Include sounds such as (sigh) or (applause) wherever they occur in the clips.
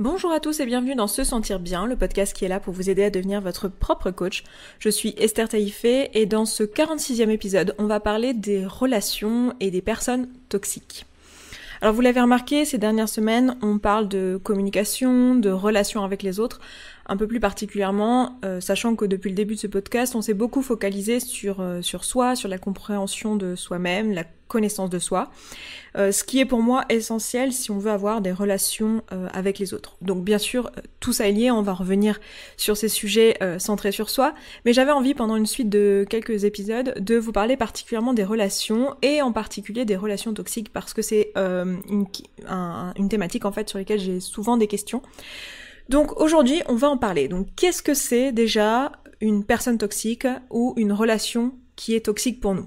Bonjour à tous et bienvenue dans Se Sentir Bien, le podcast qui est là pour vous aider à devenir votre propre coach. Je suis Esther Taïfé et dans ce 46e épisode, on va parler des relations et des personnes toxiques. Alors vous l'avez remarqué, ces dernières semaines, on parle de communication, de relations avec les autres, un peu plus particulièrement, euh, sachant que depuis le début de ce podcast, on s'est beaucoup focalisé sur, euh, sur soi, sur la compréhension de soi-même, la connaissance de soi, euh, ce qui est pour moi essentiel si on veut avoir des relations avec les autres. Donc bien sûr, tout ça est lié, on va revenir sur ces sujets centrés sur soi, mais j'avais envie pendant une suite de quelques épisodes de vous parler particulièrement des relations et en particulier des relations toxiques parce que c'est une, une thématique en fait sur laquelle j'ai souvent des questions. Donc aujourd'hui, on va en parler. Donc qu'est-ce que c'est déjà une personne toxique ou une relation qui est toxique pour nous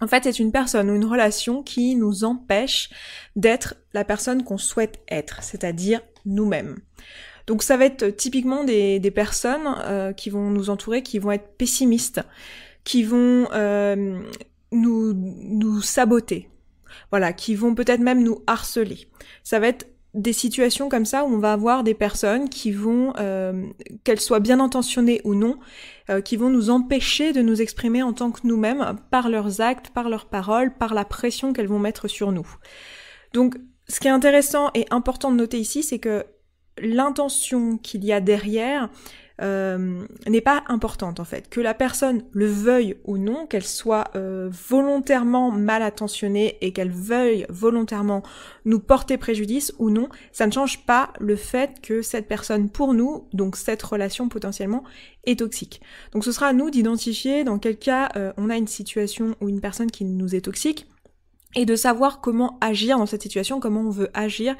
En fait, c'est une personne ou une relation qui nous empêche d'être la personne qu'on souhaite être, c'est-à-dire nous-mêmes. Donc ça va être typiquement des, personnes euh, qui vont nous entourer, qui vont être pessimistes, qui vont euh, nous, nous saboter, voilà, qui vont peut-être même nous harceler. Ça va être des situations comme ça où on va avoir des personnes qui vont, euh, qu'elles soient bien intentionnées ou non, euh, qui vont nous empêcher de nous exprimer en tant que nous-mêmes par leurs actes, par leurs paroles, par la pression qu'elles vont mettre sur nous. Donc, ce qui est intéressant et important de noter ici, c'est que l'intention qu'il y a derrière, euh, n'est pas importante en fait. Que la personne le veuille ou non, qu'elle soit euh, volontairement mal attentionnée et qu'elle veuille volontairement nous porter préjudice ou non, ça ne change pas le fait que cette personne pour nous, donc cette relation potentiellement, est toxique. Donc ce sera à nous d'identifier dans quel cas euh, on a une situation où une personne qui nous est toxique et de savoir comment agir dans cette situation, comment on veut agir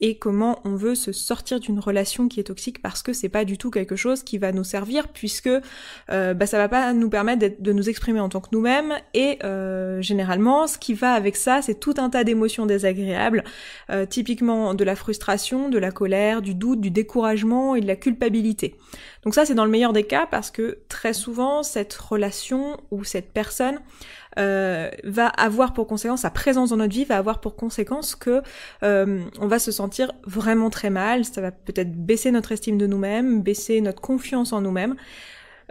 et comment on veut se sortir d'une relation qui est toxique parce que c'est pas du tout quelque chose qui va nous servir puisque euh, bah, ça va pas nous permettre de nous exprimer en tant que nous-mêmes et euh, généralement ce qui va avec ça c'est tout un tas d'émotions désagréables, euh, typiquement de la frustration, de la colère, du doute, du découragement et de la culpabilité. Donc ça c'est dans le meilleur des cas parce que très souvent cette relation ou cette personne euh, va avoir pour conséquence, sa présence dans notre vie va avoir pour conséquence que euh, on va se sentir vraiment très mal, ça va peut-être baisser notre estime de nous-mêmes, baisser notre confiance en nous-mêmes.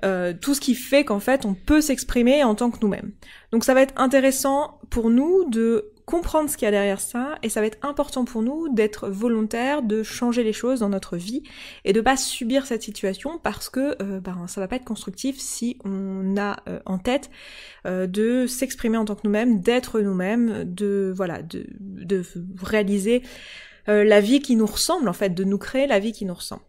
Euh, tout ce qui fait qu'en fait on peut s'exprimer en tant que nous-mêmes. Donc ça va être intéressant pour nous de comprendre ce qu'il y a derrière ça et ça va être important pour nous d'être volontaires, de changer les choses dans notre vie et de pas subir cette situation parce que ça euh, ben, ça va pas être constructif si on a euh, en tête euh, de s'exprimer en tant que nous-mêmes, d'être nous-mêmes, de voilà, de, de réaliser la vie qui nous ressemble en fait, de nous créer la vie qui nous ressemble.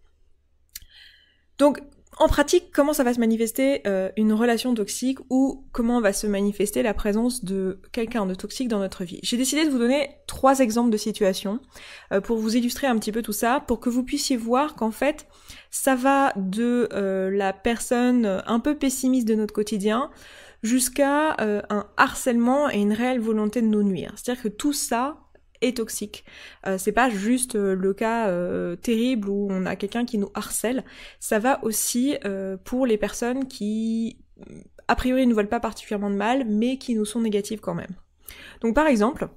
Donc en pratique, comment ça va se manifester euh, une relation toxique ou comment va se manifester la présence de quelqu'un de toxique dans notre vie J'ai décidé de vous donner trois exemples de situations euh, pour vous illustrer un petit peu tout ça, pour que vous puissiez voir qu'en fait, ça va de euh, la personne un peu pessimiste de notre quotidien jusqu'à un harcèlement et une réelle volonté de nous nuire. C'est-à-dire que tout ça et toxique. Euh, c'est pas juste euh, le cas euh, terrible où on a quelqu'un qui nous harcèle, ça va aussi pour les personnes qui a priori ne veulent pas particulièrement de mal mais qui nous sont négatives quand même. Donc par exemple,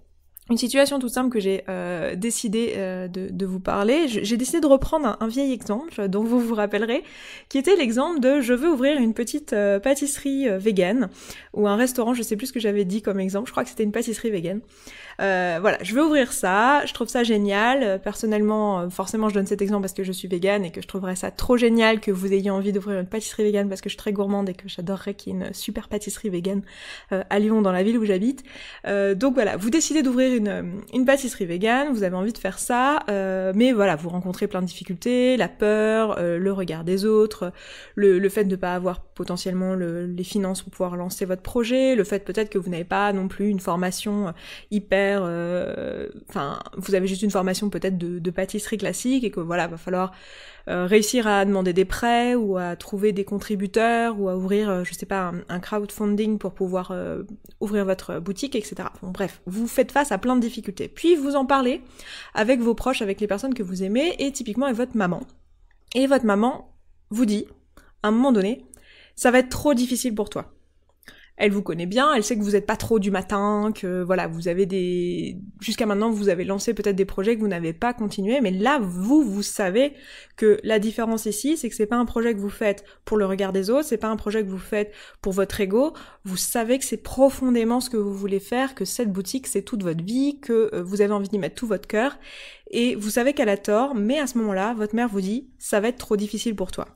une situation toute simple que j'ai euh, décidé euh, de, vous parler. J'ai décidé de reprendre un, vieil exemple dont vous vous rappellerez, qui était l'exemple de je veux ouvrir une petite euh, pâtisserie vegan, ou un restaurant, je sais plus ce que j'avais dit comme exemple. Je crois que c'était une pâtisserie végane. voilà, je veux ouvrir ça. Je trouve ça génial. Personnellement, forcément, je donne cet exemple parce que je suis vegan et que je trouverais ça trop génial que vous ayez envie d'ouvrir une pâtisserie vegan parce que je suis très gourmande et que j'adorerais qu'il y ait une super pâtisserie végane à Lyon, dans la ville où j'habite. donc voilà, vous décidez d'ouvrir euh, une, pâtisserie végane, vous avez envie de faire ça, euh, mais voilà, vous rencontrez plein de difficultés, la peur, euh, le regard des autres, le, fait de ne pas avoir potentiellement les finances pour pouvoir lancer votre projet, le fait peut-être que vous n'avez pas non plus une formation hyper... Enfin, vous avez juste une formation peut-être de, pâtisserie classique et que voilà, va falloir réussir à demander des prêts ou à trouver des contributeurs ou à ouvrir, je sais pas, un, un crowdfunding pour pouvoir ouvrir votre boutique, etc. Bon, bref, vous faites face à plein de difficultés. Puis vous en parlez avec vos proches, avec les personnes que vous aimez, et typiquement avec votre maman. Et votre maman vous dit, à un moment donné, ça va être trop difficile pour toi elle vous connaît bien, elle sait que vous n'êtes pas trop du matin, que voilà, vous avez des... Jusqu'à maintenant, vous avez lancé peut-être des projets que vous n'avez pas continué, mais là, vous, vous savez que la différence ici, c'est que c'est pas un projet que vous faites pour le regard des autres, c'est pas un projet que vous faites pour votre ego, vous savez que c'est profondément ce que vous voulez faire, que cette boutique, c'est toute votre vie, que euh, vous avez envie d'y mettre tout votre cœur, et vous savez qu'elle a tort, mais à ce moment-là, votre mère vous dit, ça va être trop difficile pour toi.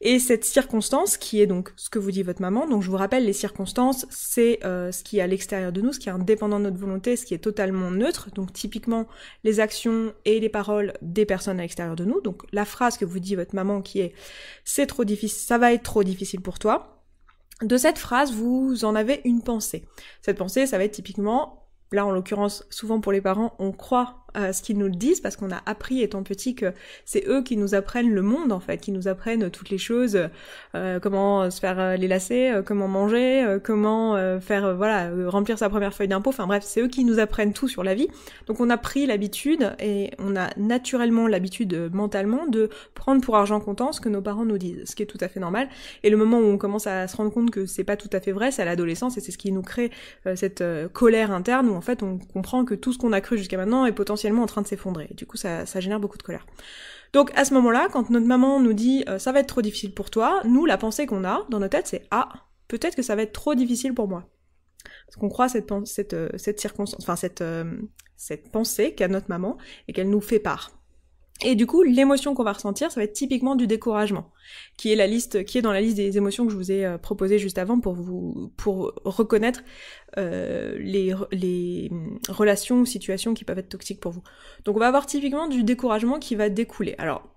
Et cette circonstance, qui est donc ce que vous dit votre maman, donc je vous rappelle, les circonstances, c'est euh, ce qui est à l'extérieur de nous, ce qui est indépendant de notre volonté, ce qui est totalement neutre, donc typiquement les actions et les paroles des personnes à l'extérieur de nous. Donc la phrase que vous dit votre maman qui est c'est trop difficile, ça va être trop difficile pour toi. De cette phrase, vous en avez une pensée. Cette pensée, ça va être typiquement, là en l'occurrence, souvent pour les parents, on croit euh, ce qu'ils nous le disent parce qu'on a appris étant petit que c'est eux qui nous apprennent le monde en fait, qui nous apprennent toutes les choses, euh, comment se faire euh, les lacets, comment manger, comment faire voilà remplir sa première feuille d'impôt. Enfin bref, c'est eux qui nous apprennent tout sur la vie. Donc on a pris l'habitude et on a naturellement l'habitude mentalement de prendre pour argent comptant ce que nos parents nous disent, ce qui est tout à fait normal. Et le moment où on commence à se rendre compte que c'est pas tout à fait vrai, c'est à l'adolescence et c'est ce qui nous crée cette colère interne où en fait on comprend que tout ce qu'on a cru jusqu'à maintenant est potentiellement en train de s'effondrer. Du coup, ça, génère beaucoup de colère. Donc à ce moment-là, quand notre maman nous dit euh, ça va être trop difficile pour toi, nous, la pensée qu'on a dans notre tête, c'est ah, peut-être que ça va être trop difficile pour moi. Parce qu'on croit cette, cette, euh, cette circonstance, enfin cette, euh, cette pensée qu'a notre maman et qu'elle nous fait part. Et du coup, l'émotion qu'on va ressentir, ça va être typiquement du découragement, qui est la liste, qui est dans la liste des émotions que je vous ai euh, proposées juste avant pour vous, pour reconnaître euh, les, hum, relations ou situations qui peuvent être toxiques pour vous. Donc, on va avoir typiquement du découragement qui va découler. Alors,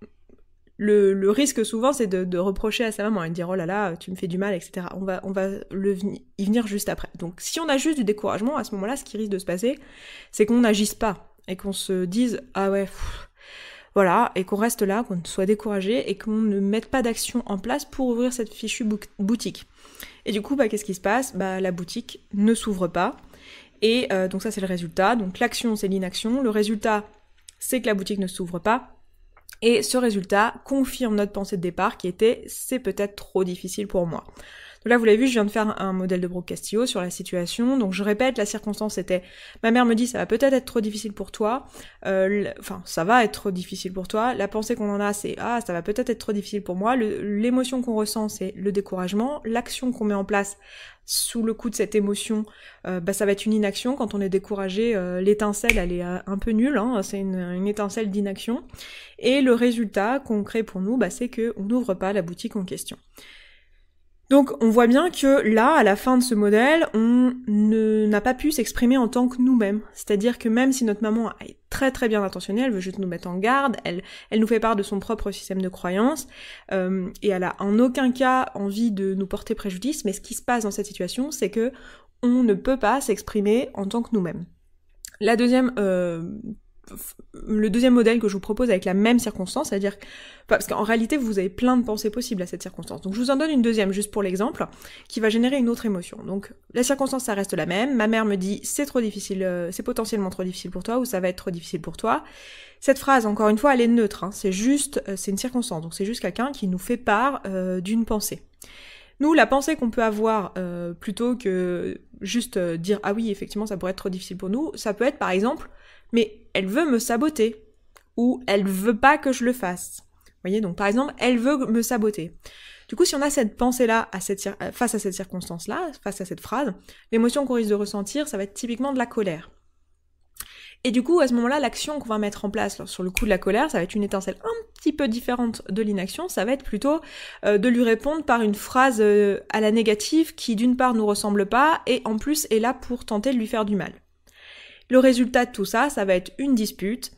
le, risque souvent c'est de, reprocher à sa maman et de dire oh là là tu me fais du mal etc on va on va y venir juste après donc si on a juste du découragement à ce moment là ce qui risque de se passer c'est qu'on n'agisse pas et qu'on se dise ah ouais voilà, et qu'on reste là, qu'on soit découragé et qu'on ne mette pas d'action en place pour ouvrir cette fichue boutique. Et du coup, bah, qu'est-ce qui se passe bah, La boutique ne s'ouvre pas. Et euh, donc ça, c'est le résultat. Donc l'action, c'est l'inaction. Le résultat, c'est que la boutique ne s'ouvre pas. Et ce résultat confirme notre pensée de départ qui était c'est peut-être trop difficile pour moi là, vous l'avez vu, je viens de faire un modèle de Brooke Castillo sur la situation. Donc je répète, la circonstance était, ma mère me dit ça va peut-être être trop difficile pour toi. Euh, enfin, ça va être trop difficile pour toi. La pensée qu'on en a, c'est ah, ça va peut-être être trop difficile pour moi. L'émotion qu'on ressent, c'est le découragement. L'action qu'on met en place sous le coup de cette émotion, euh, bah, ça va être une inaction. Quand on est découragé, euh, l'étincelle, elle est un peu nulle. Hein. c'est une, étincelle d'inaction. Et le résultat qu'on crée pour nous, bah, c'est qu'on n'ouvre pas la boutique en question. Donc on voit bien que là, à la fin de ce modèle, on n'a pas pu s'exprimer en tant que nous-mêmes. C'est-à-dire que même si notre maman est très très bien intentionnée, elle veut juste nous mettre en garde, elle, elle nous fait part de son propre système de croyance, euh, et elle a en aucun cas envie de nous porter préjudice, mais ce qui se passe dans cette situation, c'est que on ne peut pas s'exprimer en tant que nous-mêmes. La deuxième euh, le deuxième modèle que je vous propose avec la même circonstance, c'est-à-dire parce qu'en réalité vous avez plein de pensées possibles à cette circonstance. Donc je vous en donne une deuxième juste pour l'exemple qui va générer une autre émotion. Donc la circonstance ça reste la même. Ma mère me dit c'est trop difficile, euh, c'est potentiellement trop difficile pour toi ou ça va être trop difficile pour toi. Cette phrase encore une fois elle est neutre, hein. c'est juste euh, c'est une circonstance. Donc c'est juste quelqu'un qui nous fait part euh, d'une pensée. Nous, la pensée qu'on peut avoir, plutôt que juste dire ah oui, effectivement, ça pourrait être trop difficile pour nous, ça peut être par exemple mais elle veut me saboter ou elle veut pas que je le fasse. Vous voyez, donc par exemple, elle veut me saboter. Du coup, si on a cette pensée-là euh, face à cette circonstance-là, face à cette phrase, l'émotion qu'on risque de ressentir, ça va être typiquement de la colère. Et du coup, à ce moment-là, l'action qu'on va mettre en place sur le coup de la colère, ça va être une étincelle un petit peu différente de l'inaction, ça va être plutôt euh, de lui répondre par une phrase euh, à la négative qui d'une part nous ressemble pas et en plus est là pour tenter de lui faire du mal. Le résultat de tout ça, ça va être une dispute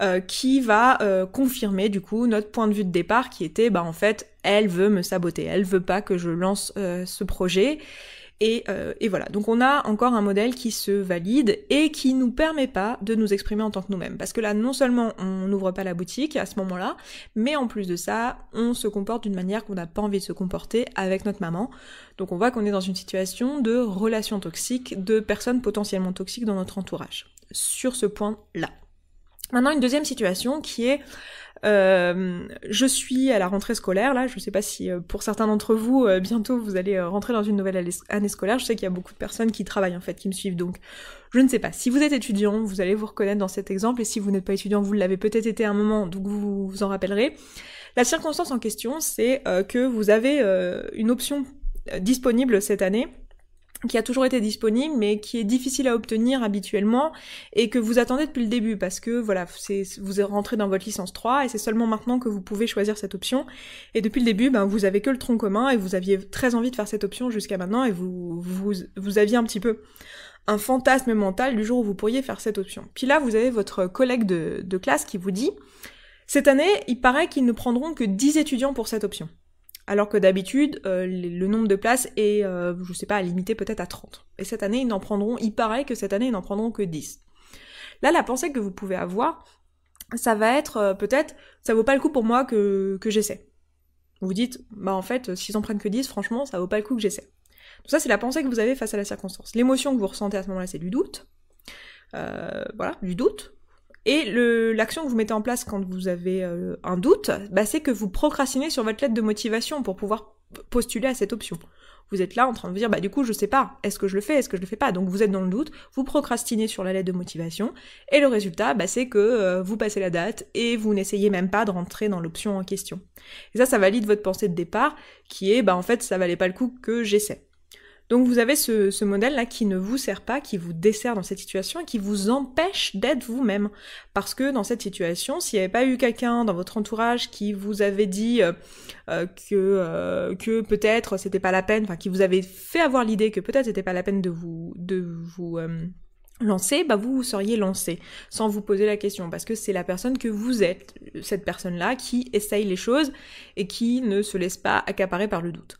euh, qui va euh, confirmer du coup notre point de vue de départ qui était bah en fait elle veut me saboter, elle veut pas que je lance euh, ce projet euh, et, voilà, donc on a encore un modèle qui se valide et qui nous permet pas de nous exprimer en tant que nous-mêmes. Parce que là, non seulement on n'ouvre pas la boutique à ce moment-là, mais en plus de ça, on se comporte d'une manière qu'on n'a pas envie de se comporter avec notre maman. Donc on voit qu'on est dans une situation de relation toxique, de personnes potentiellement toxiques dans notre entourage. Sur ce point-là. Maintenant, une deuxième situation qui est euh, je suis à la rentrée scolaire, là, je ne sais pas si euh, pour certains d'entre vous, euh, bientôt vous allez rentrer dans une nouvelle année scolaire, je sais qu'il y a beaucoup de personnes qui travaillent en fait, qui me suivent, donc je ne sais pas. Si vous êtes étudiant, vous allez vous reconnaître dans cet exemple, et si vous n'êtes pas étudiant, vous l'avez peut-être été à un moment, donc vous vous en rappellerez. La circonstance en question, c'est que vous avez une option disponible cette année qui a toujours été disponible mais qui est difficile à obtenir habituellement et que vous attendez depuis le début parce que voilà, c'est vous rentré dans votre licence 3 et c'est seulement maintenant que vous pouvez choisir cette option et depuis le début ben vous avez que le tronc commun et vous aviez très envie de faire cette option jusqu'à maintenant et vous vous vous aviez un petit peu un fantasme mental du jour où vous pourriez faire cette option. Puis là, vous avez votre collègue de, de classe qui vous dit, cette année, il paraît qu'ils ne prendront que 10 étudiants pour cette option alors que d'habitude, euh, le nombre de places est, je euh, je sais pas, limité peut-être à 30. Et cette année, ils n'en prendront, il paraît que cette année, ils n'en prendront que 10. Là, la pensée que vous pouvez avoir, ça va être euh, peut-être, ça vaut pas le coup pour moi que, j'essaie. Vous dites, bah en fait, s'ils n'en prennent que 10, franchement, ça vaut pas le coup que j'essaie. ça, c'est la pensée que vous avez face à la circonstance. L'émotion que vous ressentez à ce moment-là, c'est du doute. voilà, du doute. Et l'action que vous mettez en place quand vous avez euh, un doute, bah, c'est que vous procrastinez sur votre lettre de motivation pour pouvoir postuler à cette option. Vous êtes là en train de vous dire, bah du coup, je sais pas, est-ce que je le fais, est-ce que je le fais pas Donc vous êtes dans le doute, vous procrastinez sur la lettre de motivation, et le résultat, bah, c'est que euh, vous passez la date et vous n'essayez même pas de rentrer dans l'option en question. Et ça, ça valide votre pensée de départ, qui est, bah en fait, ça valait pas le coup que j'essaie. Donc vous avez ce, modèle-là qui ne vous sert pas, qui vous dessert dans cette situation et qui vous empêche d'être vous-même. Parce que dans cette situation, s'il n'y avait pas eu quelqu'un dans votre entourage qui vous avait dit euh, euh, que, euh, que peut-être c'était pas la peine, enfin qui vous avait fait avoir l'idée que peut-être c'était pas la peine de vous, de vous lancer, bah vous, vous seriez lancé sans vous poser la question parce que c'est la personne que vous êtes, cette personne-là qui essaye les choses et qui ne se laisse pas accaparer par le doute.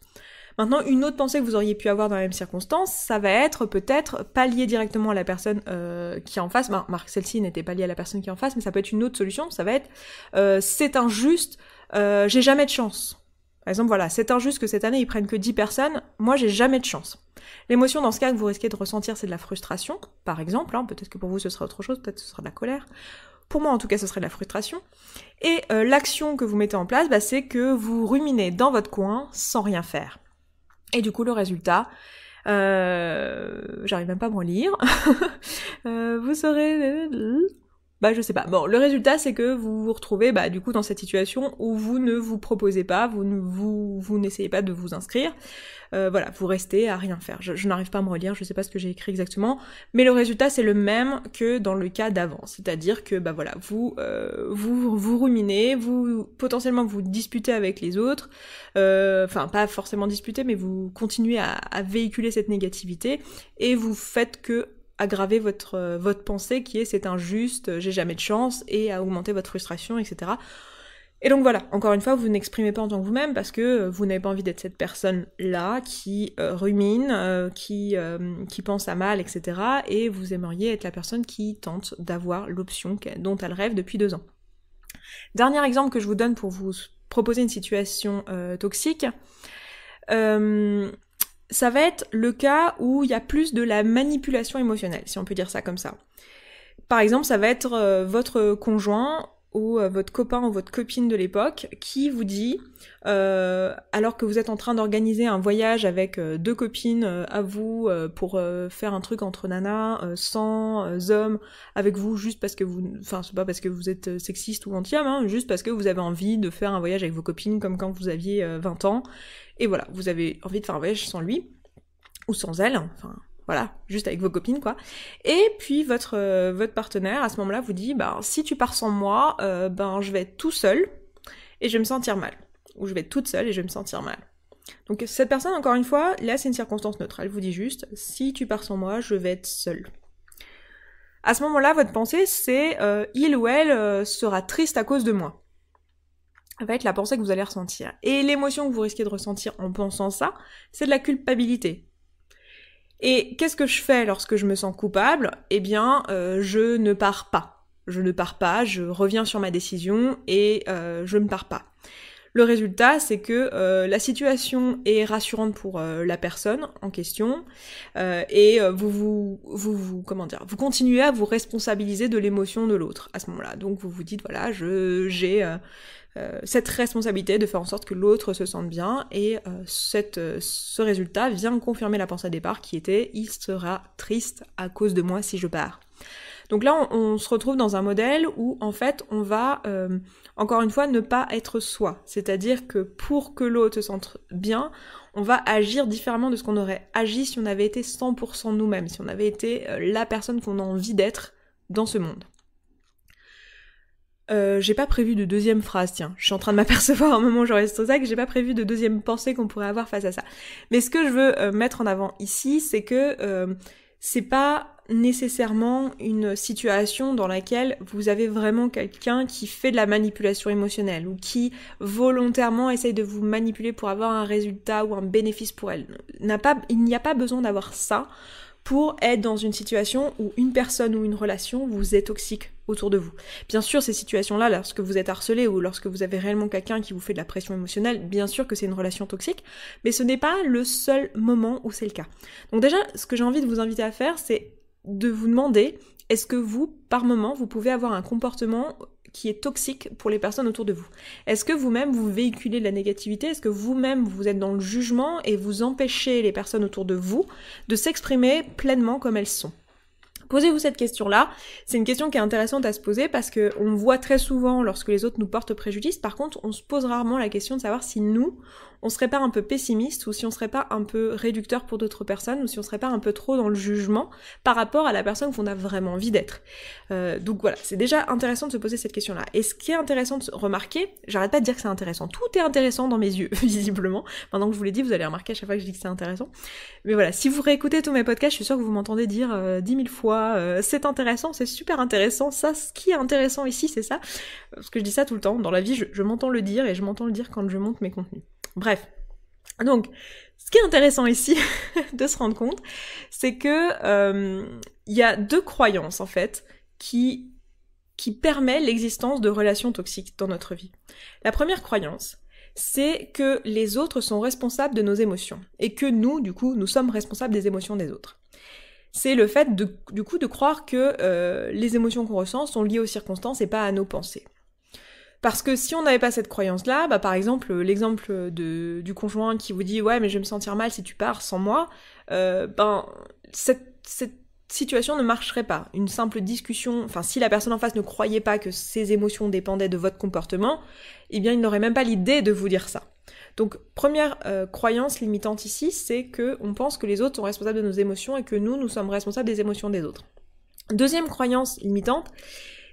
Maintenant, une autre pensée que vous auriez pu avoir dans la même circonstance, ça va être peut-être pas lié directement à la personne euh, qui est en face. Marc, celle-ci n'était pas liée à la personne qui est en face, mais ça peut être une autre solution. Ça va être euh, c'est injuste, euh, j'ai jamais de chance. Par exemple, voilà, c'est injuste que cette année ils prennent que 10 personnes, moi j'ai jamais de chance. L'émotion dans ce cas que vous risquez de ressentir, c'est de la frustration, par exemple, hein, peut-être que pour vous ce sera autre chose, peut-être que ce sera de la colère. Pour moi en tout cas ce serait de la frustration. Et l'action que vous mettez en place, bah, c'est que vous ruminez dans votre coin sans rien faire. Et du coup, le résultat, euh, j'arrive même pas à m'en lire. (laughs) Euh, vous saurez... Euh, bah je sais pas. Bon, le résultat c'est que vous vous retrouvez bah du coup dans cette situation où vous ne vous proposez pas, vous ne vous, n'essayez pas de vous inscrire. Euh, voilà, vous restez à rien faire. Je, n'arrive pas à me relire, je sais pas ce que j'ai écrit exactement, mais le résultat c'est le même que dans le cas d'avant, c'est-à-dire que bah voilà, vous euh, vous vous ruminez, vous potentiellement vous disputez avec les autres, euh, enfin pas forcément disputer, mais vous continuez à véhiculer cette négativité et vous faites que aggraver votre, euh, votre pensée qui est c'est injuste, euh, j'ai jamais de chance, et à augmenter votre frustration, etc. Et donc voilà, encore une fois, vous n'exprimez pas en tant que vous-même parce que euh, vous n'avez pas envie d'être cette personne-là qui rumine, qui, qui pense à mal, etc. Et vous aimeriez être la personne qui tente d'avoir l'option dont elle rêve depuis deux ans. Dernier exemple que je vous donne pour vous proposer une situation toxique ça va être le cas où il y a plus de la manipulation émotionnelle, si on peut dire ça comme ça. Par exemple, ça va être euh, votre conjoint ou euh, votre copain ou votre copine de l'époque qui vous dit, euh, alors que vous êtes en train d'organiser un voyage avec deux copines à vous pour faire un truc entre nanas, sans hommes, avec vous juste parce que vous, enfin c'est pas parce que vous êtes sexiste ou anti-homme, hein, juste parce que vous avez envie de faire un voyage avec vos copines comme quand vous aviez 20 ans et voilà, vous avez envie de faire un voyage sans lui, ou sans elle, enfin voilà, juste avec vos copines quoi. Et puis votre, euh, votre partenaire à ce moment-là vous dit, ben si tu pars sans moi, euh, ben je vais être tout seul et je vais me sentir mal. Ou je vais être toute seule et je vais me sentir mal. Donc cette personne, encore une fois, là c'est une circonstance neutre. Elle vous dit juste, si tu pars sans moi, je vais être seule. À ce moment-là, votre pensée c'est, euh, il ou elle sera triste à cause de moi va être la pensée que vous allez ressentir. Et l'émotion que vous risquez de ressentir en pensant ça, c'est de la culpabilité. Et qu'est-ce que je fais lorsque je me sens coupable Eh bien, euh, je ne pars pas. Je ne pars pas, je reviens sur ma décision et euh, je ne pars pas. Le résultat, c'est que euh, la situation est rassurante pour la personne en question et vous, vous, vous, vous, comment dire, vous continuez à vous responsabiliser de l'émotion de l'autre à ce moment-là. Donc vous vous dites voilà, je j'ai euh, cette responsabilité de faire en sorte que l'autre se sente bien et euh, euh, ce résultat vient confirmer la pensée à départ qui était il sera triste à cause de moi si je pars. Donc là, on, on se retrouve dans un modèle où en fait, on va encore une fois ne pas être soi, c'est-à-dire que pour que l'autre se sente bien, on va agir différemment de ce qu'on aurait agi si on avait été 100% nous-mêmes, si on avait été la personne qu'on a envie d'être dans ce monde. Euh, j'ai pas prévu de deuxième phrase, tiens. Je suis en train de m'apercevoir au moment où j'enregistre ça que j'ai pas prévu de deuxième pensée qu'on pourrait avoir face à ça. Mais ce que je veux euh, mettre en avant ici, c'est que euh, c'est pas nécessairement une situation dans laquelle vous avez vraiment quelqu'un qui fait de la manipulation émotionnelle ou qui volontairement essaye de vous manipuler pour avoir un résultat ou un bénéfice pour elle. il n'y a pas besoin d'avoir ça pour être dans une situation où une personne ou une relation vous est toxique autour de vous. Bien sûr, ces situations-là, lorsque vous êtes harcelé ou lorsque vous avez réellement quelqu'un qui vous fait de la pression émotionnelle, bien sûr que c'est une relation toxique, mais ce n'est pas le seul moment où c'est le cas. Donc déjà, ce que j'ai envie de vous inviter à faire, c'est de vous demander est-ce que vous, par moment, vous pouvez avoir un comportement qui est toxique pour les personnes autour de vous. Est-ce que vous-même vous véhiculez de la négativité Est-ce que vous-même vous êtes dans le jugement et vous empêchez les personnes autour de vous de s'exprimer pleinement comme elles sont Posez-vous cette question-là. C'est une question qui est intéressante à se poser parce que on voit très souvent lorsque les autres nous portent préjudice. Par contre, on se pose rarement la question de savoir si nous, on serait pas un peu pessimiste ou si on serait pas un peu réducteur pour d'autres personnes ou si on serait pas un peu trop dans le jugement par rapport à la personne qu'on a vraiment envie d'être. Euh, donc voilà, c'est déjà intéressant de se poser cette question-là. Et ce qui est intéressant de remarquer, j'arrête pas de dire que c'est intéressant, tout est intéressant dans mes yeux, (laughs) visiblement. Maintenant que je vous l'ai dit, vous allez remarquer à chaque fois que je dis que c'est intéressant. Mais voilà, si vous réécoutez tous mes podcasts, je suis sûre que vous m'entendez dire euh, dix mille fois euh, c'est intéressant, c'est super intéressant, ça, ce qui est intéressant ici, c'est ça. Parce que je dis ça tout le temps, dans la vie, je m'entends le dire et je m'entends le dire quand je monte mes contenus. Bref. Donc, ce qui est intéressant ici (laughs) de se rendre compte, c'est que euh, il y a deux croyances en fait qui qui permet l'existence de relations toxiques dans notre vie. La première croyance, c'est que les autres sont responsables de nos émotions et que nous, du coup, nous sommes responsables des émotions des autres. C'est le fait, de, du coup, de croire que euh, les émotions qu'on ressent sont liées aux circonstances et pas à nos pensées. Parce que si on n'avait pas cette croyance-là, bah, par exemple, euh, l'exemple du conjoint qui vous dit, ouais, mais je vais me sentir mal si tu pars sans moi, euh, ben, cette, situation ne marcherait pas. Une simple discussion, enfin si la personne en face ne croyait pas que ses émotions dépendaient de votre comportement, eh bien il n'aurait même pas l'idée de vous dire ça. Donc première euh, croyance limitante ici, c'est que pense que les autres sont responsables de nos émotions et que nous nous sommes responsables des émotions des autres. Deuxième croyance limitante,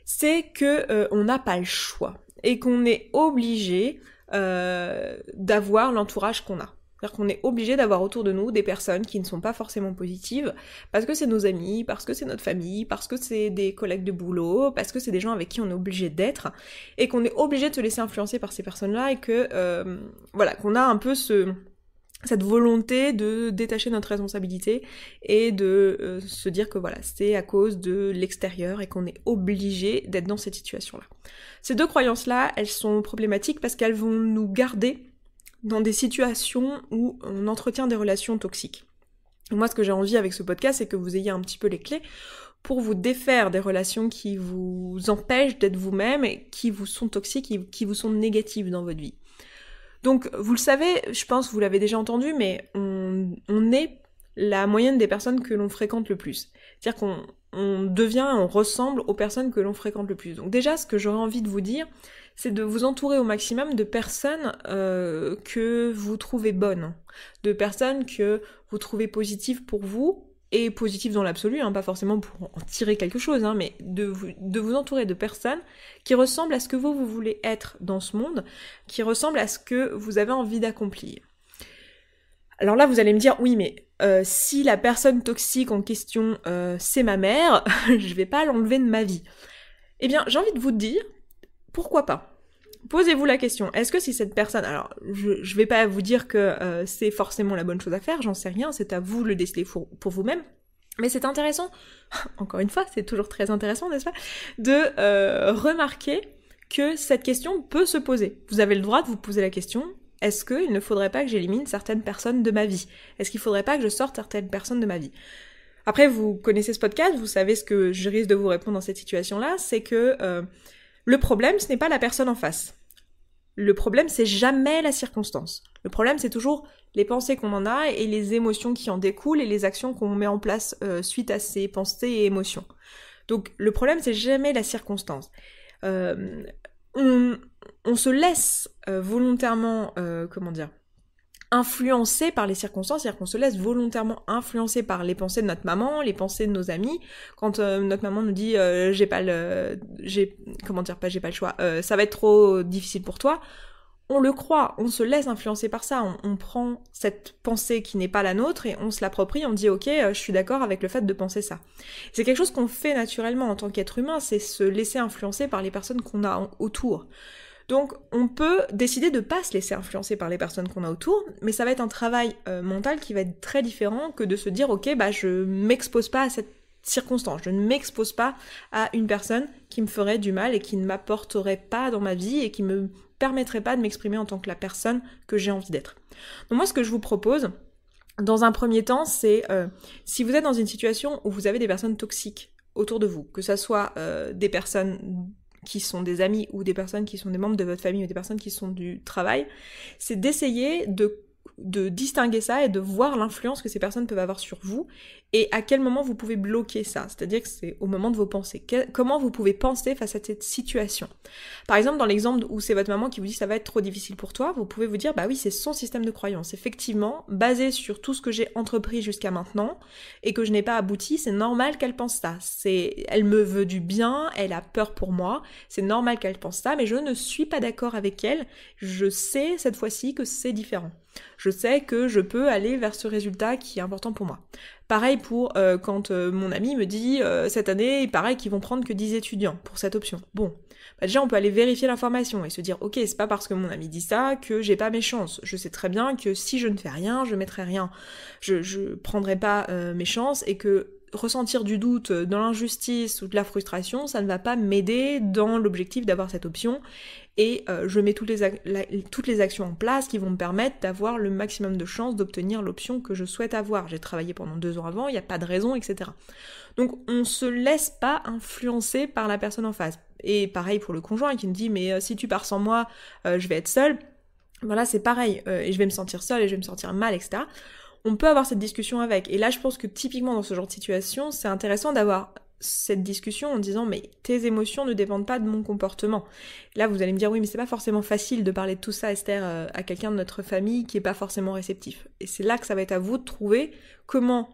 c'est que on n'a pas le choix et qu'on est obligé euh, d'avoir l'entourage qu'on a. C'est-à-dire qu'on est obligé d'avoir autour de nous des personnes qui ne sont pas forcément positives, parce que c'est nos amis, parce que c'est notre famille, parce que c'est des collègues de boulot, parce que c'est des gens avec qui on est obligé d'être, et qu'on est obligé de se laisser influencer par ces personnes-là, et que euh, voilà, qu'on a un peu ce, cette volonté de détacher notre responsabilité et de euh, se dire que voilà, c'est à cause de l'extérieur et qu'on est obligé d'être dans cette situation-là. Ces deux croyances-là, elles sont problématiques parce qu'elles vont nous garder dans des situations où on entretient des relations toxiques. moi, ce que j'ai envie avec ce podcast, c'est que vous ayez un petit peu les clés pour vous défaire des relations qui vous empêchent d'être vous-même et qui vous sont toxiques et qui vous sont négatives dans votre vie. Donc, vous le savez, je pense, vous l'avez déjà entendu, mais on, est la moyenne des personnes que l'on fréquente le plus. C'est-à-dire qu'on devient, on ressemble aux personnes que l'on fréquente le plus. Donc déjà, ce que j'aurais envie de vous dire, c'est de vous entourer au maximum de personnes euh, que vous trouvez bonnes, de personnes que vous trouvez positives pour vous, et positif dans l'absolu, hein, pas forcément pour en tirer quelque chose, hein, mais de vous, de vous entourer de personnes qui ressemblent à ce que vous, vous voulez être dans ce monde, qui ressemblent à ce que vous avez envie d'accomplir. Alors là, vous allez me dire, oui, mais euh, si la personne toxique en question, euh, c'est ma mère, (laughs) je vais pas l'enlever de ma vie. Eh bien, j'ai envie de vous dire, pourquoi pas posez-vous la question, est-ce que si cette personne, alors je, vais pas vous dire que euh, c'est forcément la bonne chose à faire, j'en sais rien, c'est à vous le déceler pour, vous-même, mais c'est intéressant, (laughs) encore une fois, c'est toujours très intéressant, n'est-ce pas, de euh, remarquer que cette question peut se poser. Vous avez le droit de vous poser la question, est-ce qu'il ne faudrait pas que j'élimine certaines personnes de ma vie Est-ce qu'il faudrait pas que je sorte certaines personnes de ma vie Après, vous connaissez ce podcast, vous savez ce que je risque de vous répondre dans cette situation-là, c'est que... Euh, le problème, ce n'est pas la personne en face. Le problème, c'est jamais la circonstance. Le problème, c'est toujours les pensées qu'on en a et les émotions qui en découlent et les actions qu'on met en place euh, suite à ces pensées et émotions. Donc le problème, c'est jamais la circonstance. Euh, on, se laisse euh, volontairement, comment dire, influencé par les circonstances, c'est-à-dire qu'on se laisse volontairement influencer par les pensées de notre maman, les pensées de nos amis. Quand euh, notre maman nous dit euh, j'ai pas le j'ai comment dire pas j'ai pas le choix, euh, ça va être trop difficile pour toi, on le croit, on se laisse influencer par ça, on, prend cette pensée qui n'est pas la nôtre et on se l'approprie, on dit ok, je suis d'accord avec le fait de penser ça. C'est quelque chose qu'on fait naturellement en tant qu'être humain, c'est se laisser influencer par les personnes qu'on a autour. Donc on peut décider de pas se laisser influencer par les personnes qu'on a autour, mais ça va être un travail euh, mental qui va être très différent que de se dire ok bah je m'expose pas à cette circonstance, je ne m'expose pas à une personne qui me ferait du mal et qui ne m'apporterait pas dans ma vie et qui me permettrait pas de m'exprimer en tant que la personne que j'ai envie d'être. Donc moi ce que je vous propose, dans un premier temps, c'est euh, si vous êtes dans une situation où vous avez des personnes toxiques autour de vous, que ce soit euh, des personnes qui sont des amis ou des personnes qui sont des membres de votre famille ou des personnes qui sont du travail, c'est d'essayer de de distinguer ça et de voir l'influence que ces personnes peuvent avoir sur vous et à quel moment vous pouvez bloquer ça. C'est-à-dire que c'est au moment de vos pensées. comment vous pouvez penser face à cette situation Par exemple, dans l'exemple où c'est votre maman qui vous dit ça va être trop difficile pour toi, vous pouvez vous dire bah oui, c'est son système de croyance. Effectivement, basé sur tout ce que j'ai entrepris jusqu'à maintenant et que je n'ai pas abouti, c'est normal qu'elle pense ça. C'est, elle me veut du bien, elle a peur pour moi, c'est normal qu'elle pense ça, mais je ne suis pas d'accord avec elle. Je sais cette fois-ci que c'est différent. Je sais que je peux aller vers ce résultat qui est important pour moi. Pareil pour euh, quand euh, mon ami me dit euh, cette année, il paraît qu'ils vont prendre que 10 étudiants pour cette option. Bon, bah, déjà on peut aller vérifier l'information et se dire ok c'est pas parce que mon ami dit ça que j'ai pas mes chances. Je sais très bien que si je ne fais rien, je mettrai rien, je, je prendrai pas mes chances et que ressentir du doute, euh, de l'injustice ou de la frustration, ça ne va pas m'aider dans l'objectif d'avoir cette option. Et euh, je mets toutes les, toutes les actions en place qui vont me permettre d'avoir le maximum de chances d'obtenir l'option que je souhaite avoir. J'ai travaillé pendant deux ans avant, il n'y a pas de raison, etc. Donc on ne se laisse pas influencer par la personne en face. Et pareil pour le conjoint qui me dit mais euh, si tu pars sans moi, je vais être seule. Voilà, c'est pareil, et je vais me sentir seule et je vais me sentir mal, etc on peut avoir cette discussion avec. Et là, je pense que typiquement dans ce genre de situation, c'est intéressant d'avoir cette discussion en disant mais tes émotions ne dépendent pas de mon comportement. Là vous allez me dire oui mais c'est pas forcément facile de parler de tout ça Esther euh, à quelqu'un de notre famille qui est pas forcément réceptif. Et c'est là que ça va être à vous de trouver comment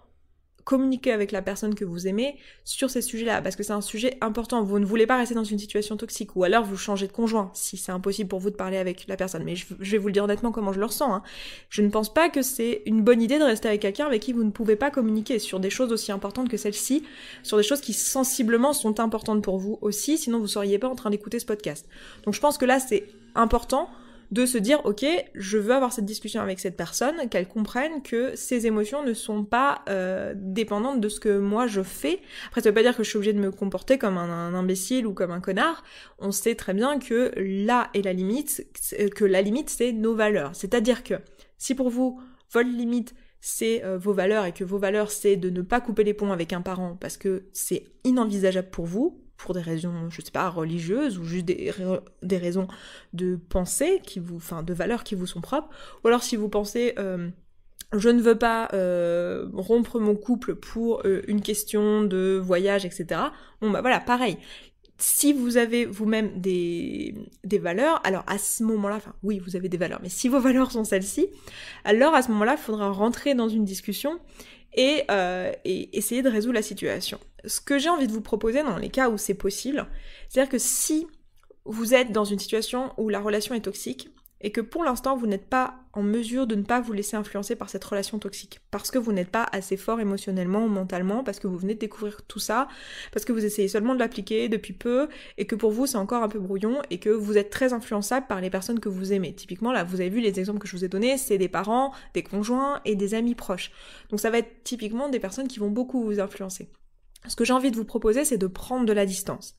communiquer avec la personne que vous aimez sur ces sujets-là, parce que c'est un sujet important. Vous ne voulez pas rester dans une situation toxique, ou alors vous changez de conjoint, si c'est impossible pour vous de parler avec la personne. Mais je, vais vous le dire honnêtement comment je le ressens. Hein. Je ne pense pas que c'est une bonne idée de rester avec quelqu'un avec qui vous ne pouvez pas communiquer sur des choses aussi importantes que celle ci sur des choses qui sensiblement sont importantes pour vous aussi, sinon vous ne seriez pas en train d'écouter ce podcast. Donc je pense que là c'est important de se dire ok je veux avoir cette discussion avec cette personne qu'elle comprenne que ses émotions ne sont pas euh, dépendantes de ce que moi je fais après ça veut pas dire que je suis obligée de me comporter comme un, imbécile ou comme un connard on sait très bien que là est la limite euh, que la limite c'est nos valeurs c'est à dire que si pour vous votre limite c'est euh, vos valeurs et que vos valeurs c'est de ne pas couper les ponts avec un parent parce que c'est inenvisageable pour vous pour des raisons, je sais pas, religieuses ou juste des, raisons de pensée qui vous, enfin, de valeurs qui vous sont propres. Ou alors si vous pensez euh, je ne veux pas euh, rompre mon couple pour euh, une question de voyage, etc. Bon bah, voilà, pareil. Si vous avez vous-même des, valeurs, alors à ce moment-là, enfin oui, vous avez des valeurs, mais si vos valeurs sont celles-ci, alors à ce moment-là, il faudra rentrer dans une discussion et essayer de résoudre la situation. Ce que j'ai envie de vous proposer dans les cas où c'est possible, c'est-à-dire que si vous êtes dans une situation où la relation est toxique et que pour l'instant vous n'êtes pas en mesure de ne pas vous laisser influencer par cette relation toxique, parce que vous n'êtes pas assez fort émotionnellement ou mentalement, parce que vous venez de découvrir tout ça, parce que vous essayez seulement de l'appliquer depuis peu, et que pour vous c'est encore un peu brouillon, et que vous êtes très influençable par les personnes que vous aimez. Typiquement, là, vous avez vu les exemples que je vous ai donnés, c'est des parents, des conjoints et des amis proches. Donc ça va être typiquement des personnes qui vont beaucoup vous influencer. Ce que j'ai envie de vous proposer, c'est de prendre de la distance.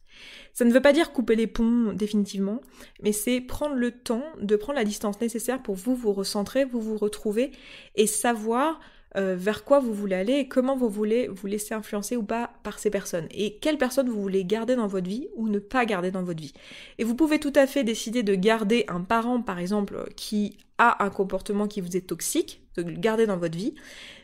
Ça ne veut pas dire couper les ponts définitivement, mais c'est prendre le temps de prendre la distance nécessaire pour vous vous recentrer, vous vous retrouver et savoir euh, vers quoi vous voulez aller et comment vous voulez vous laisser influencer ou pas par ces personnes et quelles personnes vous voulez garder dans votre vie ou ne pas garder dans votre vie. Et vous pouvez tout à fait décider de garder un parent par exemple qui a un comportement qui vous est toxique, de le garder dans votre vie,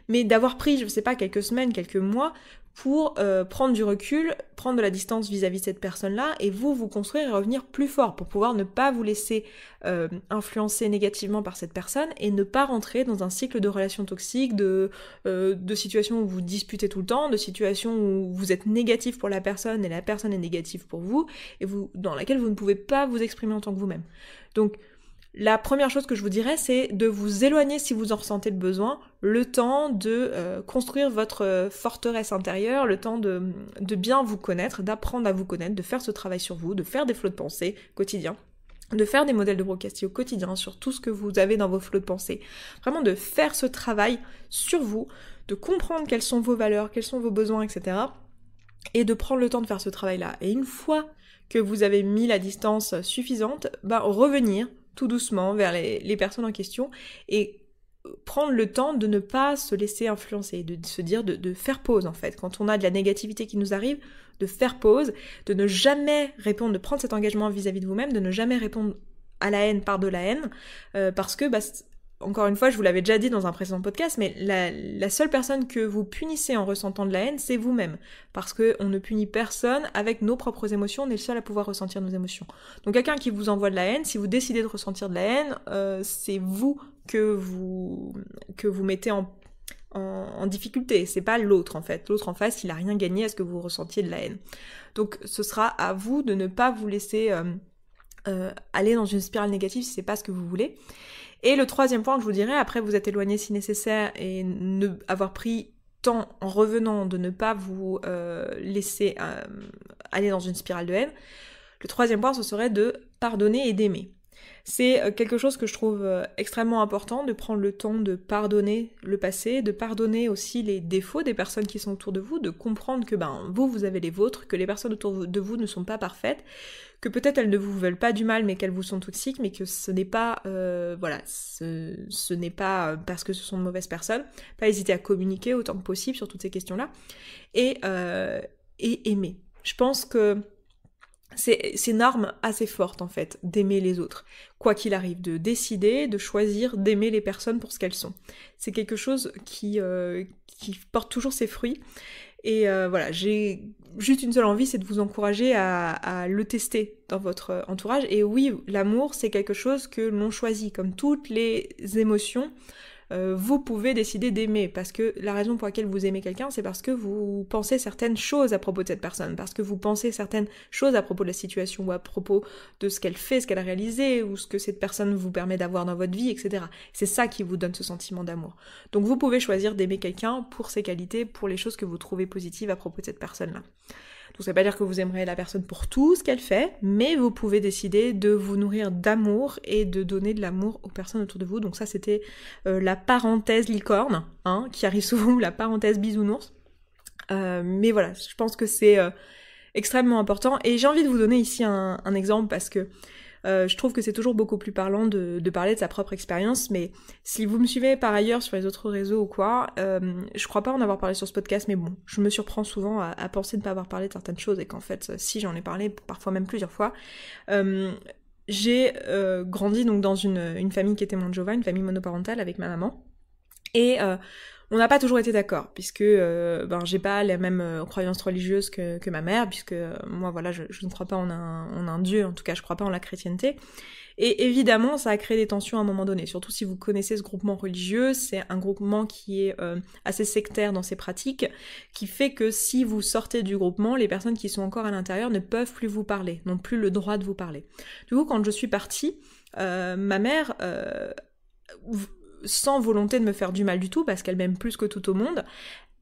mais d'avoir pris, je ne sais pas, quelques semaines, quelques mois pour euh, prendre du recul, prendre de la distance vis-à-vis de cette personne-là et vous vous construire et revenir plus fort pour pouvoir ne pas vous laisser euh, influencer négativement par cette personne et ne pas rentrer dans un cycle de relations toxiques, de, euh, de situations où vous disputez tout le temps, de situations où vous êtes négatif pour la personne et la personne est négative pour vous et vous dans laquelle vous ne pouvez pas vous exprimer en tant que vous-même. Donc la première chose que je vous dirais, c'est de vous éloigner si vous en ressentez le besoin, le temps de euh, construire votre euh, forteresse intérieure, le temps de, bien vous connaître, d'apprendre à vous connaître, de faire ce travail sur vous, de faire des flots de pensée quotidiens de faire des modèles de broadcasting au quotidien sur tout ce que vous avez dans vos flots de pensée. Vraiment de faire ce travail sur vous, de comprendre quelles sont vos valeurs, quels sont vos besoins, etc. Et de prendre le temps de faire ce travail-là. Et une fois que vous avez mis la distance suffisante, ben, revenir tout doucement vers les, personnes en question et prendre le temps de ne pas se laisser influencer, de se dire de, faire pause en fait. Quand on a de la négativité qui nous arrive, de faire pause, de ne jamais répondre, de prendre cet engagement vis-à-vis de vous-même, de ne jamais répondre à la haine par de la haine, euh, parce que bah, encore une fois, je vous l'avais déjà dit dans un précédent podcast, mais la, seule personne que vous punissez en ressentant de la haine, c'est vous-même. Parce que on ne punit personne avec nos propres émotions, on est le seul à pouvoir ressentir nos émotions. Donc quelqu'un qui vous envoie de la haine, si vous décidez de ressentir de la haine, euh, c'est vous que vous que vous mettez en en, difficulté, c'est pas l'autre en fait. L'autre en face, il a rien gagné à ce que vous ressentiez de la haine. Donc ce sera à vous de ne pas vous laisser euh, euh, aller dans une spirale négative si c'est pas ce que vous voulez. Et le troisième point que je vous dirais, après vous êtes éloigné si nécessaire et ne avoir pris temps en revenant de ne pas vous euh, laisser euh, aller dans une spirale de haine, le troisième point ce serait de pardonner et d'aimer. C'est euh, quelque chose que je trouve euh, extrêmement important de prendre le temps de pardonner le passé, de pardonner aussi les défauts des personnes qui sont autour de vous, de comprendre que ben vous vous avez les vôtres, que les personnes autour de vous ne sont pas parfaites, que peut-être elles ne vous veulent pas du mal mais qu'elles vous sont toxiques, mais que ce n'est pas euh, voilà, ce, n'est pas parce que ce sont de mauvaises personnes. Pas hésiter à communiquer autant que possible sur toutes ces questions là et et aimer. Je pense que c'est une arme assez forte en fait, d'aimer les autres, quoi qu'il arrive, de décider, de choisir d'aimer les personnes pour ce qu'elles sont. C'est quelque chose qui, euh, qui porte toujours ses fruits. Et euh, voilà, j'ai juste une seule envie, c'est de vous encourager à, le tester dans votre entourage. Et oui, l'amour, c'est quelque chose que l'on choisit, comme toutes les émotions, euh, vous pouvez décider d'aimer. Parce que la raison pour laquelle vous aimez quelqu'un, c'est parce que vous pensez certaines choses à propos de cette personne, parce que vous pensez certaines choses à propos de la situation ou à propos de ce qu'elle fait, ce qu'elle a réalisé, ou ce que cette personne vous permet d'avoir dans votre vie, etc. C'est ça qui vous donne ce sentiment d'amour. Donc vous pouvez choisir d'aimer quelqu'un pour ses qualités, pour les choses que vous trouvez positives à propos de cette personne-là. Donc ça veut pas dire que vous aimerez la personne pour tout ce qu'elle fait, mais vous pouvez décider de vous nourrir d'amour et de donner de l'amour aux personnes autour de vous. Donc ça c'était euh, la parenthèse licorne, hein, qui arrive souvent, (laughs) la parenthèse bisounours. Euh, mais voilà, je pense que c'est euh, extrêmement important. Et j'ai envie de vous donner ici un exemple parce que euh, je trouve que c'est toujours beaucoup plus parlant de, parler de sa propre expérience, mais si vous me suivez par ailleurs sur les autres réseaux ou quoi, euh, je crois pas en avoir parlé sur ce podcast, mais bon, je me surprends souvent à, penser de ne pas avoir parlé de certaines choses et qu'en fait, si j'en ai parlé, parfois même plusieurs fois, euh, j'ai grandi donc dans une, famille qui était jova, une famille monoparentale avec ma maman. Et on n'a pas toujours été d'accord, puisque euh, ben, j'ai pas les mêmes euh, croyances religieuses que, ma mère, puisque euh, moi, voilà, je, ne crois pas en un, dieu, en tout cas, je ne crois pas en la chrétienté. Et évidemment, ça a créé des tensions à un moment donné, surtout si vous connaissez ce groupement religieux, c'est un groupement qui est assez sectaire dans ses pratiques, qui fait que si vous sortez du groupement, les personnes qui sont encore à l'intérieur ne peuvent plus vous parler, n'ont plus le droit de vous parler. Du coup, quand je suis partie, ma mère sans volonté de me faire du mal du tout, parce qu'elle m'aime plus que tout au monde,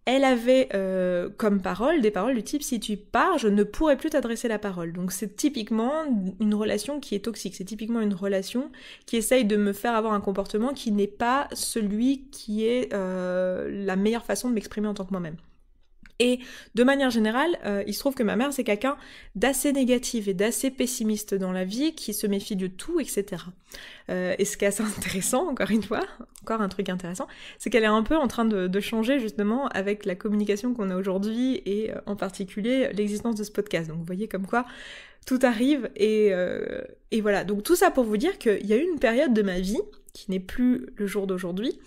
elle avait euh, comme parole des paroles du type si tu pars, je ne pourrai plus t'adresser la parole. Donc c'est typiquement une relation qui est toxique, c'est typiquement une relation qui essaye de me faire avoir un comportement qui n'est pas celui qui est euh, la meilleure façon de m'exprimer en tant que moi-même. Et de manière générale, euh, il se trouve que ma mère, c'est quelqu'un d'assez négatif et d'assez pessimiste dans la vie, qui se méfie de tout, etc. Euh, et ce qui est assez (laughs) intéressant, encore une fois, encore un truc intéressant, c'est qu'elle est un peu en train de, changer justement avec la communication qu'on a aujourd'hui et euh, en particulier l'existence de ce podcast. Donc vous voyez comme quoi tout arrive et, et voilà. Donc tout ça pour vous dire qu'il y a eu une période de ma vie qui n'est plus le jour d'aujourd'hui,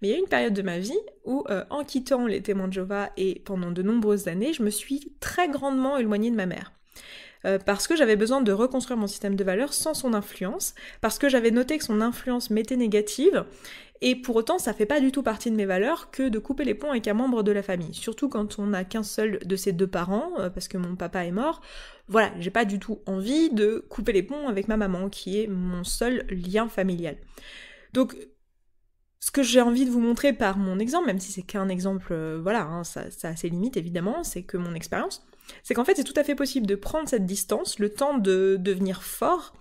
mais il y a une période de ma vie où, euh, en quittant les témoins de Jova et pendant de nombreuses années, je me suis très grandement éloignée de ma mère. Euh, parce que j'avais besoin de reconstruire mon système de valeurs sans son influence, parce que j'avais noté que son influence m'était négative, et pour autant ça fait pas du tout partie de mes valeurs que de couper les ponts avec un membre de la famille, surtout quand on n'a qu'un seul de ses deux parents, euh, parce que mon papa est mort, voilà, j'ai pas du tout envie de couper les ponts avec ma maman, qui est mon seul lien familial. Donc, ce que j'ai envie de vous montrer par mon exemple, même si c'est qu'un exemple, euh, voilà, hein, ça, a ses limites évidemment, c'est que mon expérience, c'est qu'en fait c'est tout à fait possible de prendre cette distance, le temps de devenir fort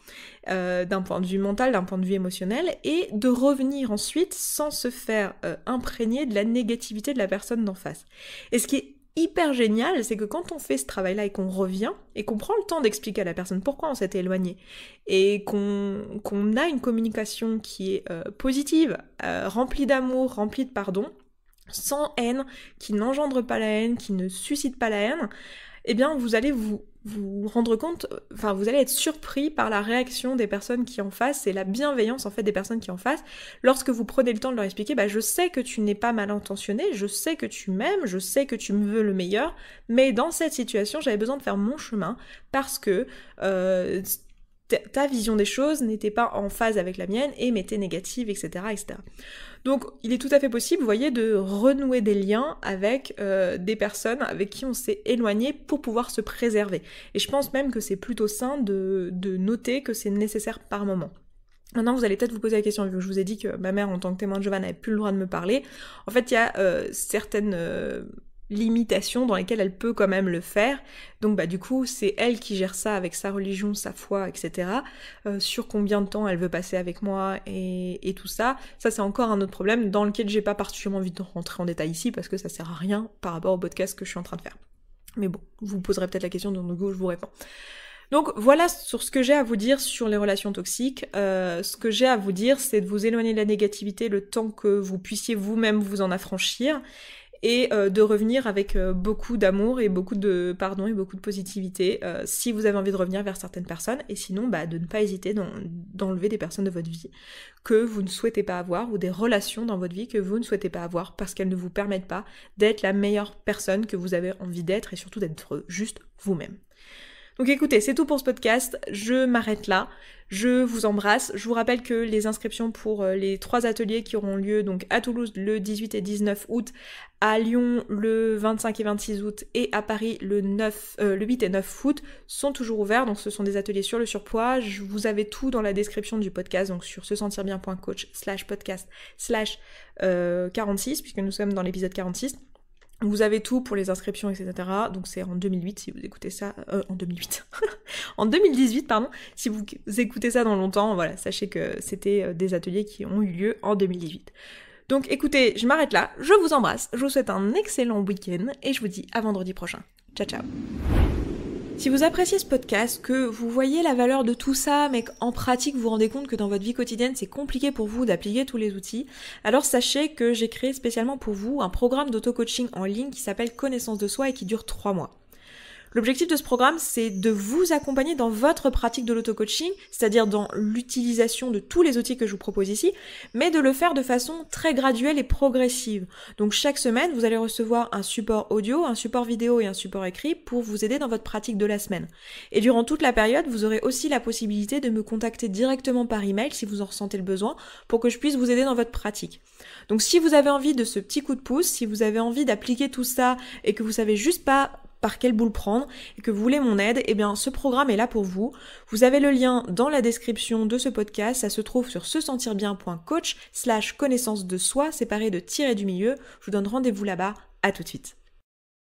euh, d'un point de vue mental, d'un point de vue émotionnel, et de revenir ensuite sans se faire euh, imprégner de la négativité de la personne d'en face. Et ce qui est hyper génial, c'est que quand on fait ce travail-là et qu'on revient, et qu'on prend le temps d'expliquer à la personne pourquoi on s'était éloigné, et qu'on a une communication qui est euh, positive, euh, remplie d'amour, remplie de pardon, sans haine, qui n'engendre pas la haine, qui ne suscite pas la haine, eh bien vous allez vous vous rendre compte, enfin vous allez être surpris par la réaction des personnes qui en fassent et la bienveillance en fait des personnes qui en fassent lorsque vous prenez le temps de leur expliquer bah je sais que tu n'es pas mal intentionné, je sais que tu m'aimes, je sais que tu me veux le meilleur, mais dans cette situation j'avais besoin de faire mon chemin parce que euh, ta vision des choses n'était pas en phase avec la mienne et m'était négative, etc., etc. Donc il est tout à fait possible, vous voyez, de renouer des liens avec euh, des personnes avec qui on s'est éloigné pour pouvoir se préserver. Et je pense même que c'est plutôt sain de, de noter que c'est nécessaire par moment. Maintenant, vous allez peut-être vous poser la question, vu que je vous ai dit que ma mère, en tant que témoin de Jovan, n'avait plus le droit de me parler. En fait, il y a euh, certaines... Euh, limitations dans lesquelles elle peut quand même le faire. Donc bah du coup c'est elle qui gère ça avec sa religion, sa foi, etc. Euh, sur combien de temps elle veut passer avec moi et, et tout ça. Ça c'est encore un autre problème dans lequel j'ai pas particulièrement envie de rentrer en détail ici parce que ça sert à rien par rapport au podcast que je suis en train de faire. Mais bon, vous poserez peut-être la question dans nos je vous réponds. Donc voilà sur ce que j'ai à vous dire sur les relations toxiques. Euh, ce que j'ai à vous dire, c'est de vous éloigner de la négativité le temps que vous puissiez vous-même vous en affranchir et euh, de revenir avec euh, beaucoup d'amour et beaucoup de pardon et beaucoup de positivité euh, si vous avez envie de revenir vers certaines personnes et sinon bah, de ne pas hésiter d'enlever des personnes de votre vie que vous ne souhaitez pas avoir ou des relations dans votre vie que vous ne souhaitez pas avoir parce qu'elles ne vous permettent pas d'être la meilleure personne que vous avez envie d'être et surtout d'être juste vous-même. Donc écoutez, c'est tout pour ce podcast. Je m'arrête là. Je vous embrasse. Je vous rappelle que les inscriptions pour euh, les trois ateliers qui auront lieu donc à Toulouse le 18 et 19 août, à Lyon le 25 et 26 août et à Paris le 8 euh, et 9 août sont toujours ouverts. Donc ce sont des ateliers sur le surpoids. Je vous avez tout dans la description du podcast, donc sur se sentir bien.coach slash podcast slash 46 euh, puisque nous sommes dans l'épisode 46. Vous avez tout pour les inscriptions, etc. Donc c'est en 2008 si vous écoutez ça. Euh, en 2008. (laughs) en 2018, pardon. Si vous écoutez ça dans longtemps, voilà, sachez que c'était euh, des ateliers qui ont eu lieu en 2018. Donc écoutez, je m'arrête là. Je vous embrasse. Je vous souhaite un excellent week-end et je vous dis à vendredi prochain. Ciao ciao. Si vous appréciez ce podcast, que vous voyez la valeur de tout ça, mais qu'en pratique vous vous rendez compte que dans votre vie quotidienne c'est compliqué pour vous d'appliquer tous les outils, alors sachez que j'ai créé spécialement pour vous un programme d'auto-coaching en ligne qui s'appelle Connaissance de soi et qui dure trois mois. L'objectif de ce programme, c'est de vous accompagner dans votre pratique de l'auto-coaching, c'est-à-dire dans l'utilisation de tous les outils que je vous propose ici, mais de le faire de façon très graduelle et progressive. Donc chaque semaine, vous allez recevoir un support audio, un support vidéo et un support écrit pour vous aider dans votre pratique de la semaine. Et durant toute la période, vous aurez aussi la possibilité de me contacter directement par email si vous en ressentez le besoin pour que je puisse vous aider dans votre pratique. Donc si vous avez envie de ce petit coup de pouce, si vous avez envie d'appliquer tout ça et que vous savez juste pas par quelle boule prendre et que vous voulez mon aide, eh bien ce programme est là pour vous. Vous avez le lien dans la description de ce podcast, ça se trouve sur se sentir bien.coach slash connaissance de soi séparé de tirer du milieu. Je vous donne rendez-vous là-bas, à tout de suite.